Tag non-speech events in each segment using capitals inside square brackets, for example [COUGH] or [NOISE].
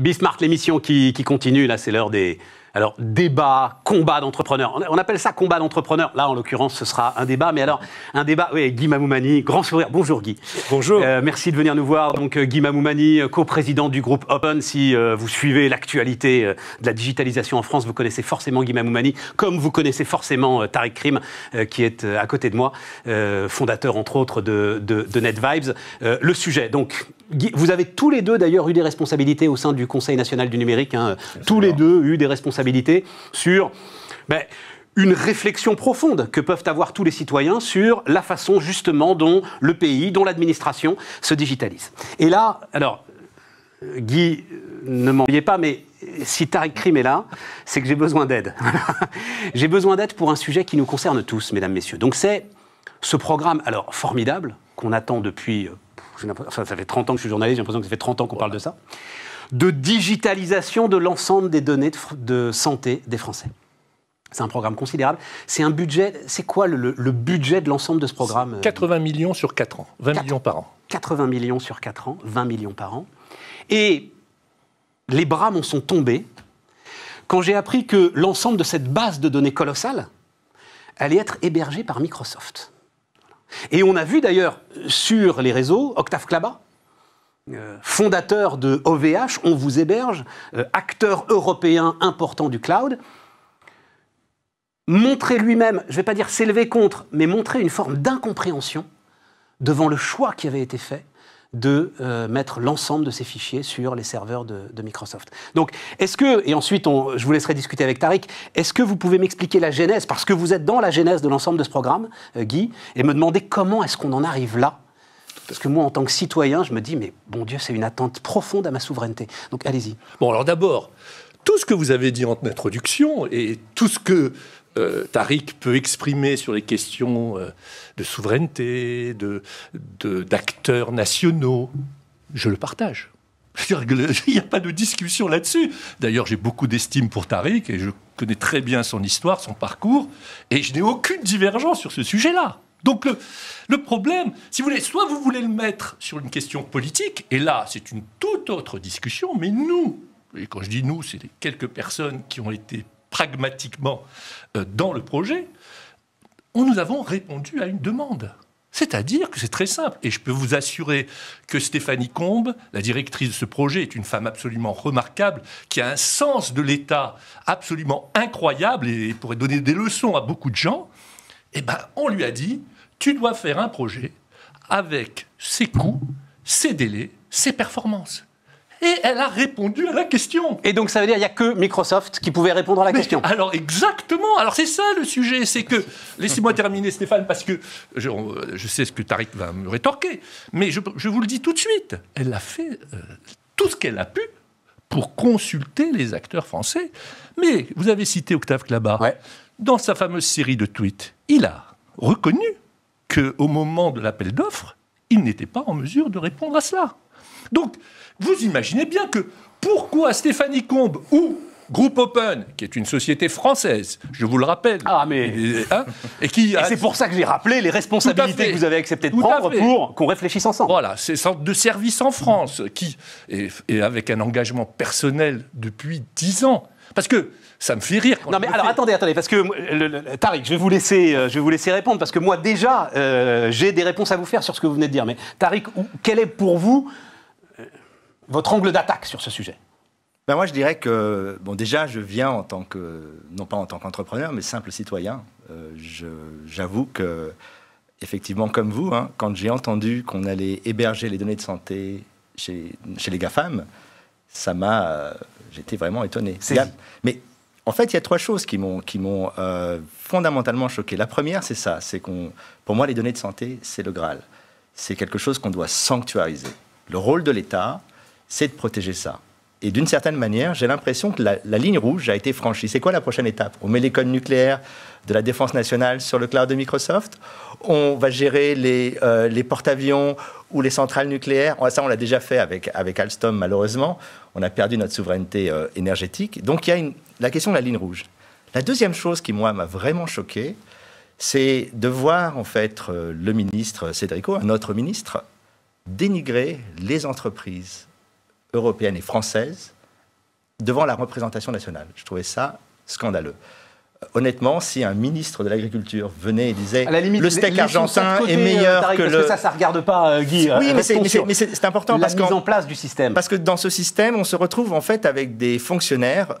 Bismarck, l'émission qui, continue, là c'est l'heure des... Alors, débat, combat d'entrepreneurs. On appelle ça combat d'entrepreneurs. Là, en l'occurrence, ce sera un débat. Mais alors, un débat, oui, Guy Mamoumani, grand sourire. Bonjour Guy. Bonjour. Euh, merci de venir nous voir. Donc, euh, Guy Mamoumani, euh, coprésident du groupe Open. Si vous suivez l'actualité de la digitalisation en France, vous connaissez forcément Guy Mamoumani, comme vous connaissez forcément Tariq Krim, qui est à côté de moi, fondateur, entre autres, de, de, de NetVibes. le sujet, donc, vous avez tous les deux d'ailleurs eu des responsabilités au sein du Conseil national du numérique, hein. tous les deux eu des responsabilités sur ben, une réflexion profonde que peuvent avoir tous les citoyens sur la façon justement dont le pays, dont l'administration se digitalise. Et là, alors, Guy, euh, ne m'en pas, mais si Tariq Krim est là, c'est que j'ai besoin d'aide. [LAUGHS] j'ai besoin d'aide pour un sujet qui nous concerne tous, mesdames, messieurs. Donc c'est ce programme, alors formidable, qu'on attend depuis euh, ça fait 30 ans que je suis journaliste, j'ai l'impression que ça fait 30 ans qu'on parle de ça, de digitalisation de l'ensemble des données de, santé des Français. C'est un programme considérable. C'est un budget. C'est quoi le, budget de l'ensemble de ce programme 80 euh, millions sur 4 ans, 20 millions par an. 80 millions sur 4 ans, 20 millions par an. Et les bras m'en sont tombés quand j'ai appris que l'ensemble de cette base de données colossale allait être hébergée par Microsoft. Et on a vu d'ailleurs sur les réseaux Octave Klaba, euh, fondateur de OVH, On vous héberge, euh, acteur européen important du cloud, montrer lui-même, je ne vais pas dire s'élever contre, mais montrer une forme d'incompréhension devant le choix qui avait été fait de euh, mettre l'ensemble de ces fichiers sur les serveurs de, Microsoft. Donc, est-ce que, et ensuite je vous laisserai discuter avec Tariq, est-ce que vous pouvez m'expliquer la genèse, parce que vous êtes dans la genèse de l'ensemble de ce programme, euh, Guy, et me demander comment est-ce qu'on en arrive là parce que moi, en tant que citoyen, je me dis, mais bon Dieu, c'est une attente profonde à ma souveraineté. Donc allez-y. Bon, alors d'abord, tout ce que vous avez dit en introduction et tout ce que euh, Tariq peut exprimer sur les questions euh, de souveraineté, d'acteurs de, d'acteurs nationaux, je le partage. [LAUGHS] Il n'y a pas de discussion là-dessus. D'ailleurs, j'ai beaucoup d'estime pour Tariq et je connais très bien son histoire, son parcours, et je n'ai aucune divergence sur ce sujet-là. Donc le, problème, si vous voulez, soit vous voulez le mettre sur une question politique, et là c'est une toute autre discussion, mais nous, et quand je dis nous, c'est les quelques personnes qui ont été pragmatiquement euh, dans le projet, on nous avons répondu à une demande. C'est-à-dire que c'est très simple. Et je peux vous assurer que Stéphanie Combe, la directrice de ce projet, est une femme absolument remarquable, qui a un sens de l'État absolument incroyable et pourrait donner des leçons à beaucoup de gens. Eh bien, on lui a dit, tu dois faire un projet avec ses coûts, ses délais, ses performances et elle a répondu à la question. Et donc ça veut dire qu'il n'y a que Microsoft qui pouvait répondre à la question. Alors exactement, alors c'est ça le sujet, c'est que, laissez-moi terminer Stéphane, parce que je, sais ce que Tariq va me rétorquer, mais je, vous le dis tout de suite, elle a fait euh, tout ce qu'elle a pu pour consulter les acteurs français. Mais vous avez cité Octave Clabat. Dans sa fameuse série de tweets, il a reconnu qu'au moment de l'appel d'offres, il n'était pas en mesure de répondre à cela. Donc, vous imaginez bien que pourquoi Stéphanie Combe ou Groupe Open, qui est une société française, je vous le rappelle. Ah, mais. et hein, qui. c'est pour ça que j'ai rappelé les responsabilités que vous avez accepté de prendre pour qu'on réfléchisse ensemble. Voilà, c'est le centre de service en France qui, et, avec un engagement personnel depuis dix ans. Parce que ça me fait rire. non, mais alors attendez, attendez, parce que euh, Tariq, je vais vous laisser, euh, je vais vous laisser répondre parce que moi déjà, euh, j'ai des réponses à vous faire sur ce que vous venez de dire. Mais Tariq, quel est pour vous votre angle d'attaque sur ce sujet ben moi, je dirais que, bon, déjà, je viens en tant que, non pas en tant qu'entrepreneur, mais simple citoyen. Euh, j'avoue que, effectivement, comme vous, hein, quand j'ai entendu qu'on allait héberger les données de santé chez, chez les GAFAM, ça m'a. Euh, j'étais vraiment étonné. mais en fait, il y a trois choses qui m'ont euh, fondamentalement choqué. La première, c'est ça c'est qu'on, pour moi, les données de santé, c'est le Graal. C'est quelque chose qu'on doit sanctuariser. Le rôle de l'État, c'est de protéger ça. Et d'une certaine manière, j'ai l'impression que la, ligne rouge a été franchie. C'est quoi la prochaine étape On met les codes nucléaires de la défense nationale sur le cloud de Microsoft. On va gérer euh, les, porte-avions ou les centrales nucléaires. Ah, ça, on l'a déjà fait avec, Alstom, malheureusement. On a perdu notre souveraineté euh, énergétique. Donc, il y a la question de la ligne rouge. La deuxième chose qui, moi, m'a vraiment choqué, c'est de voir, en fait, euh, le ministre Cédrico, un autre ministre, dénigrer les entreprises européenne et française devant la représentation nationale. Je trouvais ça scandaleux. Euh, honnêtement, si un ministre de l'Agriculture venait et disait le steak argentin est meilleur que parce le... que ça, ça regarde pas, euh, Guy. Oui, euh, mais c'est important la parce mise en place du système. Parce que dans ce système, on se retrouve en fait avec des fonctionnaires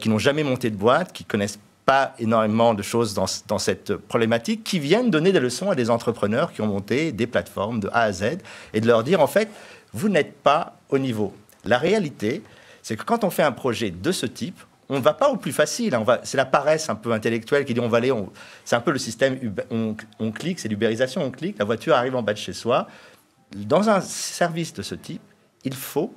qui n'ont jamais monté de boîte, qui connaissent pas énormément de choses dans, dans, cette problématique, qui viennent donner des leçons à des entrepreneurs qui ont monté des plateformes de A à Z et de leur dire en fait, vous n'êtes pas au niveau. La réalité, c'est que quand on fait un projet de ce type, on ne va pas au plus facile. Hein. c'est la paresse un peu intellectuelle qui dit on va aller. c'est un peu le système. On, on clique, c'est l'ubérisation. On clique, la voiture arrive en bas de chez soi. Dans un service de ce type, il faut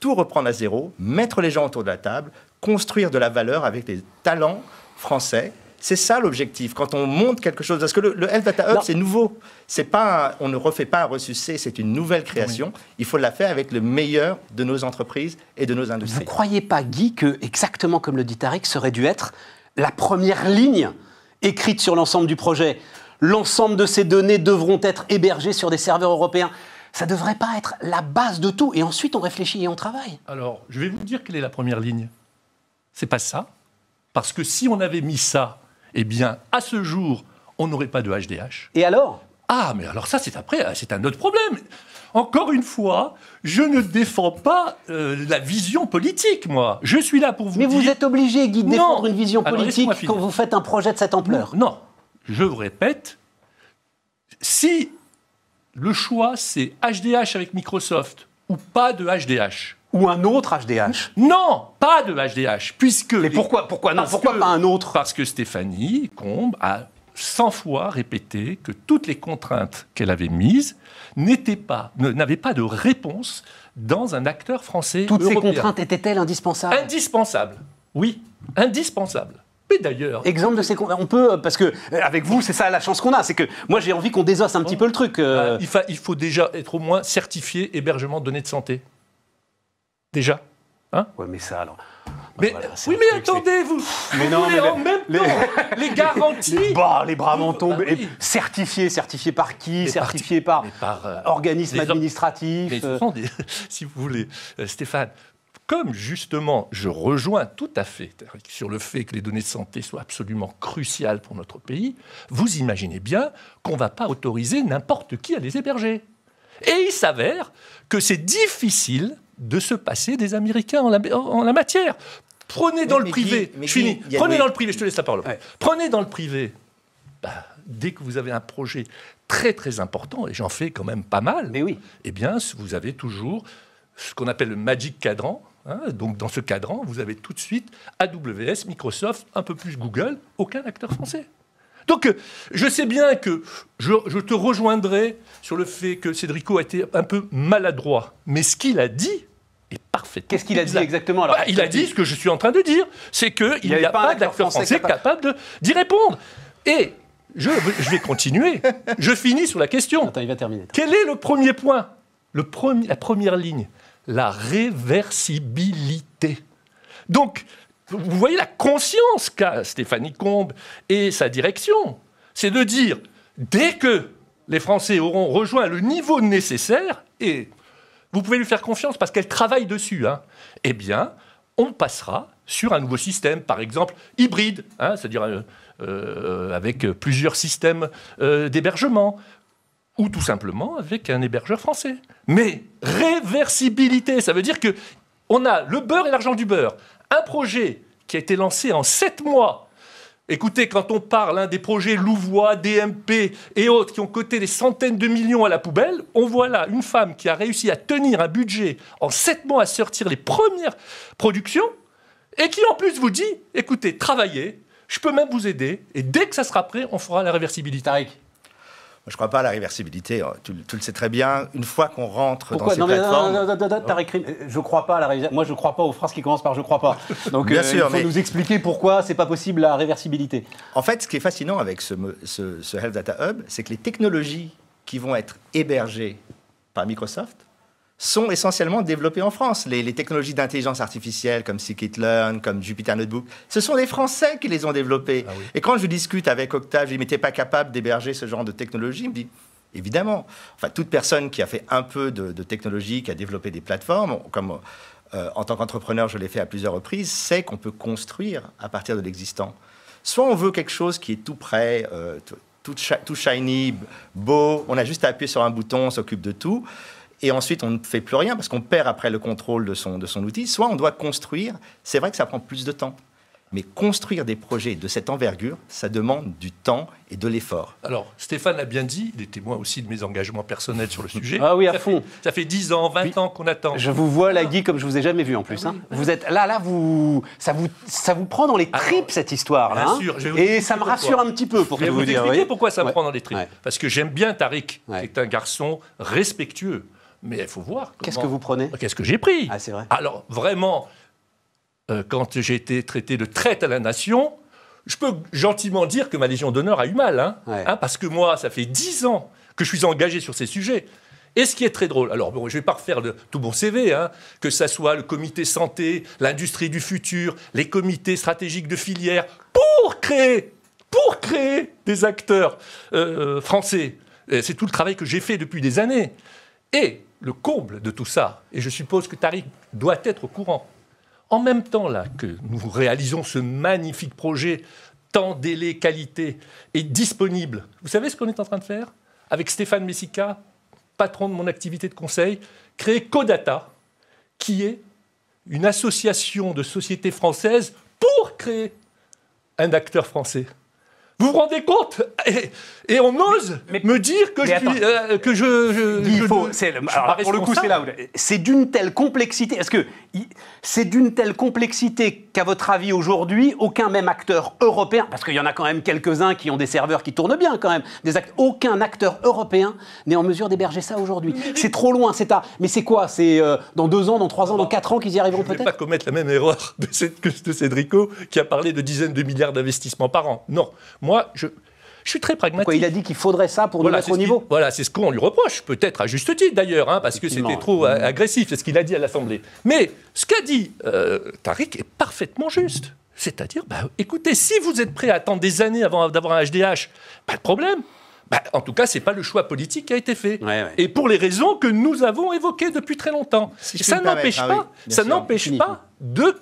tout reprendre à zéro, mettre les gens autour de la table, construire de la valeur avec les talents français c'est ça l'objectif. Quand on monte quelque chose, parce que le, le Health Data Hub, c'est nouveau. C'est pas, on ne refait pas un ressuscité, c'est une nouvelle création. Il faut la faire avec le meilleur de nos entreprises et de nos industries. Vous ne croyez pas, Guy, que exactement comme le dit Tariq, serait dû être la première ligne écrite sur l'ensemble du projet. L'ensemble de ces données devront être hébergées sur des serveurs européens. Ça ne devrait pas être la base de tout. Et ensuite, on réfléchit et on travaille. Alors, je vais vous dire quelle est la première ligne. C'est pas ça. Parce que si on avait mis ça eh bien, à ce jour, on n'aurait pas de HDH. Et alors Ah, mais alors ça, c'est après, hein, c'est un autre problème. Encore une fois, je ne défends pas euh, la vision politique, moi. Je suis là pour vous Mais vous êtes obligé, Guy, de défendre une vision politique quand vous faites un projet de cette ampleur. non. je vous répète, si le choix, c'est HDH avec Microsoft ou pas de HDH, ou un autre HDH Non, pas de HDH, puisque... Mais pourquoi, pourquoi, non, pourquoi pas un autre Parce que Stéphanie Combe a 100 fois répété que toutes les contraintes qu'elle avait mises n'étaient pas, n'avaient pas de réponse dans un acteur français Toutes ces contraintes étaient-elles indispensables Indispensables, oui, indispensables. Mais d'ailleurs. Exemple de ces on peut parce que euh, avec vous c'est ça la chance qu'on a, c'est que moi j'ai envie qu'on désosse un petit oh. peu le truc. Euh. Ah, il, il faut déjà être au moins certifié hébergement de données de santé déjà. Hein mais ça alors. Ah, oui, mais attendez, vous, mais non, même les, [LAUGHS] garanties. Les, bras, les bras vont bah tomber. Certifiés, certifiés par qui Certifiés par, par euh, organisme administratif euh. [LAUGHS] Si vous voulez, euh, Stéphane, comme justement je rejoins tout à fait sur le fait que les données de santé soient absolument cruciales pour notre pays, vous imaginez bien qu'on ne va pas autoriser n'importe qui à les héberger. Et il s'avère que c'est difficile de se passer des Américains en la, matière. Prenez dans le privé, je finis, prenez dans le privé, je te laisse la parole. Prenez dans le privé, bah, dès que vous avez un projet très très important, et j'en fais quand même pas mal, Mais eh bien vous avez toujours ce qu'on appelle le magic cadran, hein. donc dans ce cadran, vous avez tout de suite AWS, Microsoft, un peu plus Google, aucun acteur français. Donc euh, je sais bien que je, te rejoindrai sur le fait que Cédrico a été un peu maladroit, mais ce qu'il a dit, et parfaitement. Qu'est-ce qu'il a dit exactement alors bah, Il a dit ce que je suis en train de dire, c'est qu'il n'y a pas, d'acteur français, capable d'y répondre. Et je, vais continuer. je finis sur la question. Attends, il va terminer. Quel est le premier point La première ligne. La réversibilité. Donc, vous voyez la conscience qu'a Stéphanie Combe et sa direction. C'est de dire, dès que les Français auront rejoint le niveau nécessaire, et vous pouvez lui faire confiance parce qu'elle travaille dessus, hein. eh bien, on passera sur un nouveau système, par exemple hybride, hein, c'est-à-dire euh, euh, avec plusieurs systèmes euh, d'hébergement, ou tout simplement avec un hébergeur français. Mais réversibilité, ça veut dire que on a le beurre et l'argent du beurre. Un projet qui a été lancé en sept mois Écoutez, quand on parle hein, des projets Louvois, DMP et autres qui ont coté des centaines de millions à la poubelle, on voit là une femme qui a réussi à tenir un budget en sept mois à sortir les premières productions et qui en plus vous dit, écoutez, travaillez, je peux même vous aider et dès que ça sera prêt, on fera la réversibilité je ne crois pas à la réversibilité. Hein. Tu, le sais très bien. Une fois qu'on rentre dans ces plateformes... Non, non, non, non je ne crois pas à la Moi, je ne crois pas aux phrases qui commencent par « je ne crois pas [LAUGHS] ». Donc, Bien euh, il faut nous expliquer pourquoi ce n'est pas possible la réversibilité. En fait, ce qui est fascinant avec ce Health Data Hub, c'est que les technologies qui vont être hébergées par Microsoft sont essentiellement développés en France. Les, technologies d'intelligence artificielle comme Scikit-Learn, comme Jupyter Notebook, ce sont les Français qui les ont développées. Ah Et quand je discute avec Octave, je lui dis, mais pas capable d'héberger ce genre de technologie Il me dit, évidemment. Enfin, toute personne qui a fait un peu de, technologie, qui a développé des plateformes, comme euh, en tant qu'entrepreneur, je l'ai fait à plusieurs reprises, sait qu'on peut construire à partir de l'existant. Soit on veut quelque chose qui est tout prêt, euh, tout, tout, shiny, beau, on a juste à appuyer sur un bouton, on s'occupe de tout et ensuite on ne fait plus rien parce qu'on perd après le contrôle de son, de son outil, soit on doit construire. C'est vrai que ça prend plus de temps. Mais construire des projets de cette envergure, ça demande du temps et de l'effort. Alors, Stéphane l'a bien dit, il est témoin aussi de mes engagements personnels sur le sujet. Ah oui, à ça fond. Fait, ça fait 10 ans, 20 ans qu'on attend. Je vous vois, la ah. Guy, comme je vous ai jamais vu en plus. Ah hein. Vous êtes là, là, vous, ça vous, ça vous prend dans les tripes cette histoire. Là, bien hein. sûr. et ça me rassure un petit peu pour je vous, vous pourquoi ça me prend dans les tripes. Parce que j'aime bien Tariq, qui est un garçon respectueux mais il faut voir. Qu'est-ce que vous prenez Qu'est-ce que j'ai pris Ah, c'est vrai. Alors, vraiment, euh, quand j'ai été traité de traite à la nation, je peux gentiment dire que ma Légion d'honneur a eu mal, hein, hein, parce que moi, ça fait dix ans que je suis engagé sur ces sujets. Et ce qui est très drôle, alors bon, je ne vais pas refaire le, tout mon CV, hein, que ça soit le comité santé, l'industrie du futur, les comités stratégiques de filière, pour créer, pour créer des acteurs euh, français. C'est tout le travail que j'ai fait depuis des années. Et le comble de tout ça, et je suppose que Tariq doit être au courant, en même temps là que nous réalisons ce magnifique projet, tant délai, qualité, et disponible, vous savez ce qu'on est en train de faire Avec Stéphane Messica, patron de mon activité de conseil, créer Codata, qui est une association de sociétés françaises pour créer un acteur français. Vous vous rendez compte et, on ose me dire que euh, je, faut, c'est pour le coup, c'est là où c'est d'une telle complexité. Est-ce que c'est d'une telle complexité qu'à votre avis aujourd'hui, aucun même acteur européen, parce qu'il y en a quand même quelques-uns qui ont des serveurs qui tournent bien quand même, aucun acteur européen n'est en mesure d'héberger ça aujourd'hui. C'est trop loin, c'est à. Mais c'est quoi C'est euh, dans deux ans, dans trois ans, dans quatre ans qu'ils y arriveront peut-être. Je ne pas commettre la même erreur que de Cédrico qui a parlé de dizaines de milliards d'investissements par an. Non moi, je, suis très pragmatique. il a dit qu'il faudrait ça pour de nous au niveau. Voilà, c'est ce qu'on lui reproche, peut-être à juste titre d'ailleurs, hein, parce que c'était trop euh, mmh. agressif, c'est ce qu'il a dit à l'Assemblée. Mais ce qu'a dit euh, Tariq est parfaitement juste. C'est-à-dire, bah, écoutez, si vous êtes prêt à attendre des années avant d'avoir un HDH, pas de problème. Bah, en tout cas, ce n'est pas le choix politique qui a été fait. Et pour les raisons que nous avons évoquées depuis très longtemps. ça n'empêche ah pas, ça n'empêche pas de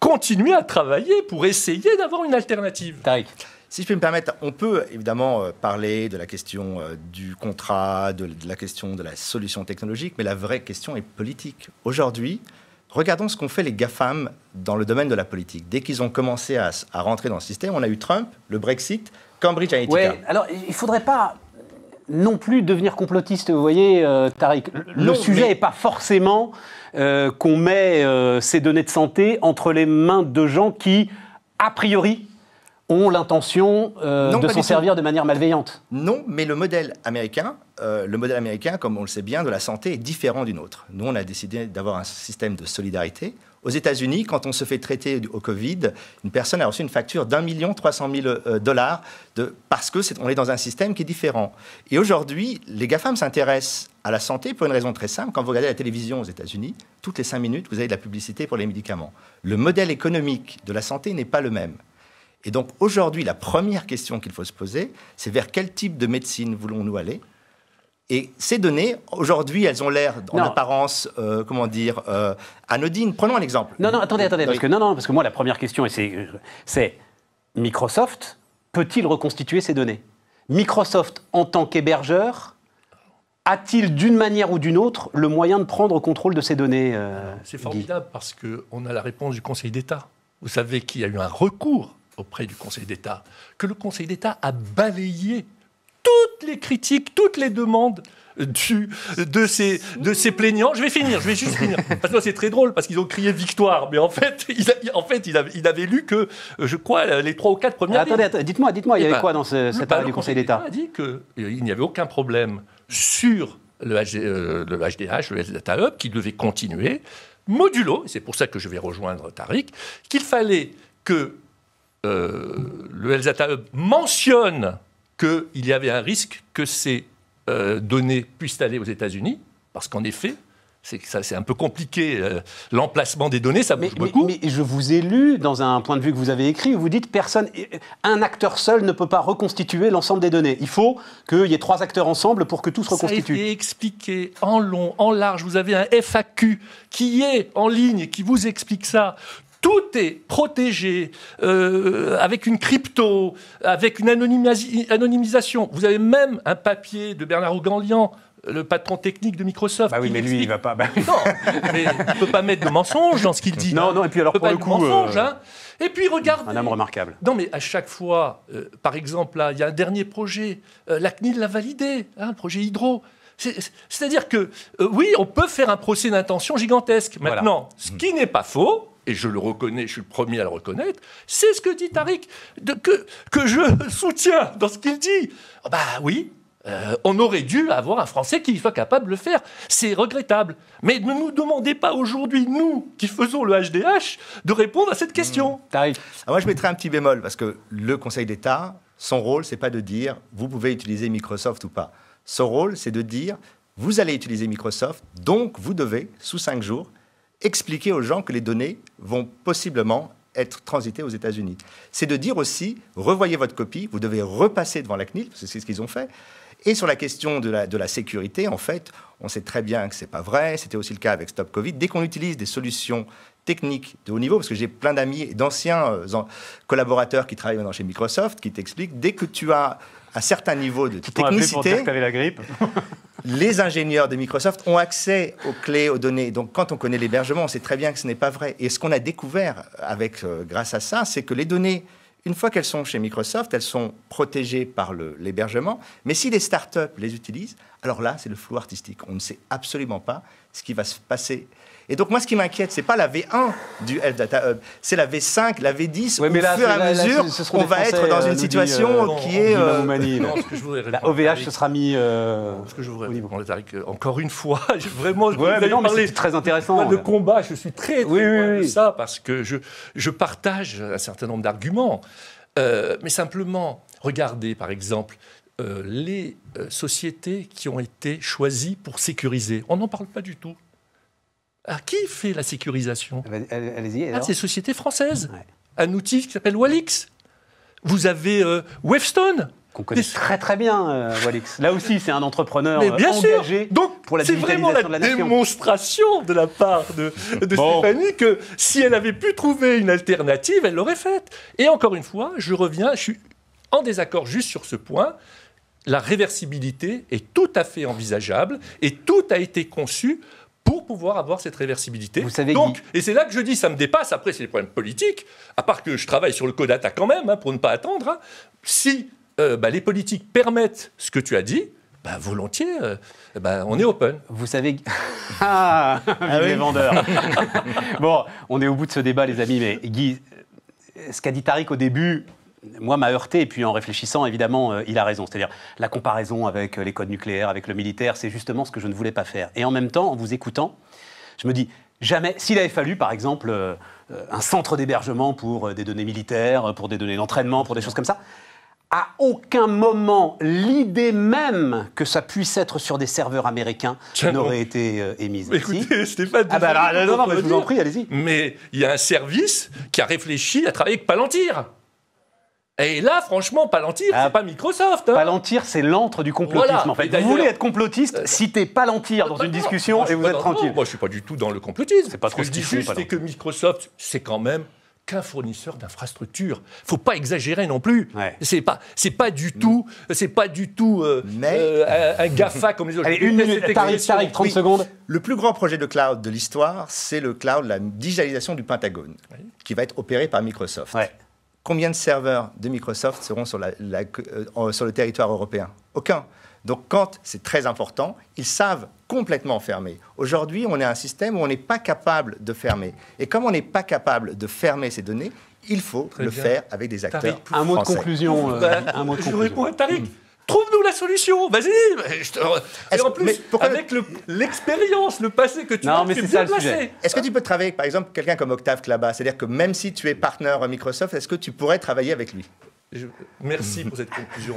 continuer à travailler pour essayer d'avoir une alternative. Tariq. Si je peux me permettre, on peut évidemment euh, parler de la question euh, du contrat, de, la question de la solution technologique, mais la vraie question est politique. Aujourd'hui, regardons ce qu'ont fait les GAFAM dans le domaine de la politique. Dès qu'ils ont commencé à, rentrer dans le système, on a eu Trump, le Brexit, Cambridge Analytica. Oui, alors il ne faudrait pas non plus devenir complotiste, vous voyez, euh, Tariq. Le sujet n'est pas forcément qu'on met ces données de santé entre les mains de gens qui, a priori, ont l'intention euh, de s'en servir de manière malveillante. Non, mais le modèle américain, euh, le modèle américain, comme on le sait bien, de la santé est différent du nôtre. Nous, on a décidé d'avoir un système de solidarité. Aux États-Unis, quand on se fait traiter au Covid, une personne a reçu une facture d'un million trois cent mille euh, dollars parce que on est dans un système qui est différent. Et aujourd'hui, les GAFAM s'intéressent à la santé pour une raison très simple. Quand vous regardez la télévision aux États-Unis, toutes les cinq minutes, vous avez de la publicité pour les médicaments. Le modèle économique de la santé n'est pas le même. Et donc aujourd'hui, la première question qu'il faut se poser, c'est vers quel type de médecine voulons-nous aller et ces données, aujourd'hui, elles ont l'air, en apparence, euh, comment dire, euh, anodines. Prenons un exemple. Non, non, attendez, attendez, parce que non, non, parce que moi, la première question, c'est Microsoft peut-il reconstituer ces données Microsoft, en tant qu'hébergeur, a-t-il d'une manière ou d'une autre le moyen de prendre contrôle de ces données euh, C'est formidable parce parce qu'on a la réponse du Conseil d'État. Vous savez qu'il y a eu un recours auprès du Conseil d'État, que le Conseil d'État a balayé toutes les critiques, toutes les demandes de, ces, plaignants. Je vais finir, je vais juste finir. Parce que c'est très drôle, parce qu'ils ont crié victoire. Mais en fait, [LAUGHS] il, en fait, il, avait, lu que, je crois, les trois ou quatre premières. Attendez, dites-moi, dites-moi, il y avait eh ben, quoi dans ce, cet arrêt du Conseil d'État Il a dit qu'il n'y avait aucun problème sur le, euh, le HDH, le Data Hub, e qu'il devait continuer, modulo, c'est pour ça que je vais rejoindre Tariq, qu'il fallait que euh, le Elzata Hub e mentionne qu'il y avait un risque que ces euh, données puissent aller aux États-Unis, parce qu'en effet, c'est un peu compliqué. Euh, l'emplacement des données, ça bouge beaucoup. Mais, mais, je vous ai lu dans un point de vue que vous avez écrit, où vous dites personne, un acteur seul ne peut pas reconstituer l'ensemble des données. Il faut qu'il y ait trois acteurs ensemble pour que tout se reconstitue. Ça expliqué en long, en large. Vous avez un FAQ qui est en ligne, qui vous explique ça tout est protégé euh, avec une crypto, avec une anonymisation. Vous avez même un papier de Bernard Ouganlian le patron technique de Microsoft. Ah oui, mais lui, il va pas. Bah non, mais il peut pas mettre de mensonge dans ce qu'il dit. Non, hein. non, et puis alors pour pas le coup. Euh, hein. Et puis regardez. Un homme remarquable. Non, mais à chaque fois, euh, par exemple, là, il y a un dernier projet. Euh, la CNIL l'a validé, hein, le projet Hydro. C'est-à-dire que, oui, on peut faire un procès d'intention gigantesque. Maintenant, ce qui n'est pas faux, et je le reconnais, je suis le premier à le reconnaître, c'est ce que dit Tariq, de, que, que je [LAUGHS] soutiens dans ce qu'il dit. Ah bah oui, euh, on aurait dû avoir un Français qui soit capable de le faire. C'est regrettable. Mais ne nous demandez pas aujourd'hui, nous qui faisons le HDH, de répondre à cette question. Mmh. moi, je mettrais un petit bémol, parce que le Conseil d'État, son rôle, c'est pas de dire vous pouvez utiliser Microsoft ou pas. Son rôle, c'est de dire vous allez utiliser Microsoft, donc vous devez, sous cinq jours, expliquer aux gens que les données vont possiblement être transitées aux États-Unis. C'est de dire aussi, revoyez votre copie, vous devez repasser devant la CNIL, parce que c'est ce qu'ils ont fait. Et sur la question de la, sécurité, en fait, on sait très bien que ce n'est pas vrai. C'était aussi le cas avec Stop Covid. Dès qu'on utilise des solutions techniques de haut niveau, parce que j'ai plein d'amis et d'anciens euh, collaborateurs qui travaillent maintenant chez Microsoft, qui t'expliquent, dès que tu as un certain niveau de technicité. la grippe. [LAUGHS] les ingénieurs de Microsoft ont accès aux clés, aux données. Donc, quand on connaît l'hébergement, on sait très bien que ce n'est pas vrai. Et ce qu'on a découvert avec, euh, grâce à ça, c'est que les données, une fois qu'elles sont chez Microsoft, elles sont protégées par l'hébergement. Mais si les startups les utilisent, alors là, c'est le flou artistique. On ne sait absolument pas ce qui va se passer et donc moi, ce qui m'inquiète, c'est pas la V1 du Health Data Hub, c'est la V5, la V10. mais au fur et à mesure, on va être dans une euh, situation euh, qui est. Euh, ce que je voudrais la OVH, ce sera mis. Ce que je voudrais. encore une fois, [LAUGHS] je, vraiment, mais C'est très intéressant. Le combat, je suis très, très oui, oui, de ça parce que je, je partage un certain nombre d'arguments, mais simplement, regardez par exemple les sociétés qui ont été choisies pour sécuriser. On n'en parle pas du tout. Ah, qui fait la sécurisation ah, Allez-y. françaises. Ah, c'est société française. Un outil qui s'appelle Walix. Vous avez euh, Webstone. Qu'on connaît très très bien, euh, Walix. Là aussi, c'est un entrepreneur Mais bien la euh, sûr. Donc, pour la C'est vraiment la, démonstration de la part de, Stéphanie que si elle avait pu trouver une alternative, elle l'aurait faite. Et encore une fois, je reviens, je suis en désaccord juste sur ce point la réversibilité est tout à fait envisageable et tout a été conçu pour pouvoir avoir cette réversibilité. Vous savez Donc, et c'est là que je dis, ça me dépasse. Après, c'est les problèmes politiques. À part que je travaille sur le code d'attaque quand même, hein, pour ne pas attendre. Hein. Si euh, bah, les politiques permettent ce que tu as dit, bah, volontiers, euh, bah, on est open. Vous savez. [LAUGHS] ah, ah oui. les vendeurs. [LAUGHS] bon, on est au bout de ce débat, les amis. Mais Guy, ce qu'a dit Tariq au début, moi, m'a heurté. Et puis, en réfléchissant, évidemment, euh, il a raison. C'est-à-dire, la comparaison avec euh, les codes nucléaires, avec le militaire, c'est justement ce que je ne voulais pas faire. Et en même temps, en vous écoutant, je me dis, jamais, s'il avait fallu, par exemple, euh, un centre d'hébergement pour des données militaires, pour des données d'entraînement, pour des choses comme ça, à aucun moment, l'idée même que ça puisse être sur des serveurs américains n'aurait été émise. Bah, écoutez, Stéphane, ah, bah, non, je vous en prie, allez-y. Mais il y a un service qui a réfléchi à travailler avec Palantir. Et là, franchement, Palantir, c'est ah, pas Microsoft. Hein. Palantir, c'est l'antre du complotisme. En fait, vous voulez être complotiste, euh, citez Palantir dans une discussion et vous êtes tranquille. moi, je suis pas du tout dans le complotisme. C'est pas trop ce, ce que juste, c'est que Microsoft, c'est quand même qu'un fournisseur d'infrastructures. Faut pas exagérer non plus. Ce C'est pas, c'est pas du tout, c'est pas du tout euh, Mais... Euh, un Gafa comme les autres. Allez, une minute, Tariq, 30 secondes. Le plus grand projet de cloud de l'histoire, c'est le cloud, la digitalisation du Pentagone, qui va être opéré par Microsoft. Combien de serveurs de Microsoft seront sur, la, euh, sur le territoire européen Aucun. Donc quand c'est très important, ils savent complètement fermer. Aujourd'hui, on est un système où on n'est pas capable de fermer. Et comme on n'est pas capable de fermer ces données, il faut le faire avec des acteurs. un, mot De conclusion, euh, bah, un mot de conclusion. Je réponds à Tariq. Trouve-nous la solution, vas-y. Et en plus, avec l'expérience, le, passé que tu as, mais tu bien placé. Est-ce que tu peux travailler avec, par exemple, quelqu'un comme Octave Clabat C'est-à-dire que même si tu es partenaire à Microsoft, est-ce que tu pourrais travailler avec lui Merci pour cette conclusion.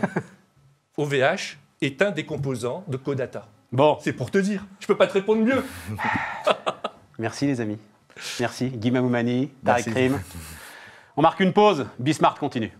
[LAUGHS] OVH est un des composants de Codata. Bon. C'est pour te dire. Je peux pas te répondre mieux. [LAUGHS] Merci les amis. Merci. Guy Mamoumani, Tarek On marque une pause. Bismarck continue.